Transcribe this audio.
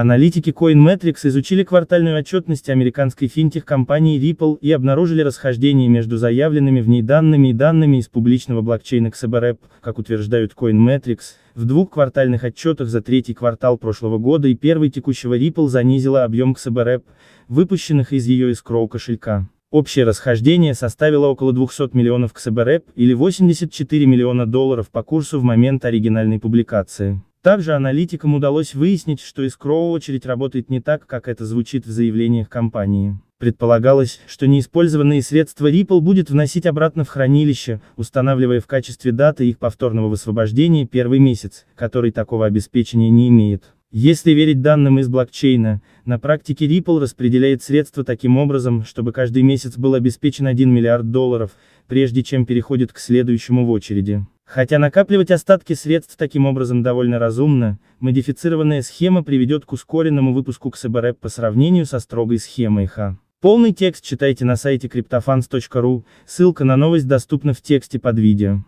Аналитики CoinMetrics изучили квартальную отчетность американской финтех-компании Ripple и обнаружили расхождение между заявленными в ней данными и данными из публичного блокчейна XBRP, как утверждают CoinMetrics, в двух квартальных отчетах за третий квартал прошлого года и первый текущего Ripple занизила объем XBRP, выпущенных из ее escrow кошелька. Общее расхождение составило около 200 миллионов XBRP или 84 миллиона долларов по курсу в момент оригинальной публикации. Также аналитикам удалось выяснить, что искровая очередь работает не так, как это звучит в заявлениях компании. Предполагалось, что неиспользованные средства Ripple будет вносить обратно в хранилище, устанавливая в качестве даты их повторного высвобождения первый месяц, который такого обеспечения не имеет. Если верить данным из блокчейна, на практике Ripple распределяет средства таким образом, чтобы каждый месяц был обеспечен 1 миллиард долларов, прежде чем переходит к следующему в очереди. Хотя накапливать остатки средств таким образом довольно разумно, модифицированная схема приведет к ускоренному выпуску КСБРЭП по сравнению со строгой схемой Х. Полный текст читайте на сайте криптофанс.ру, ссылка на новость доступна в тексте под видео.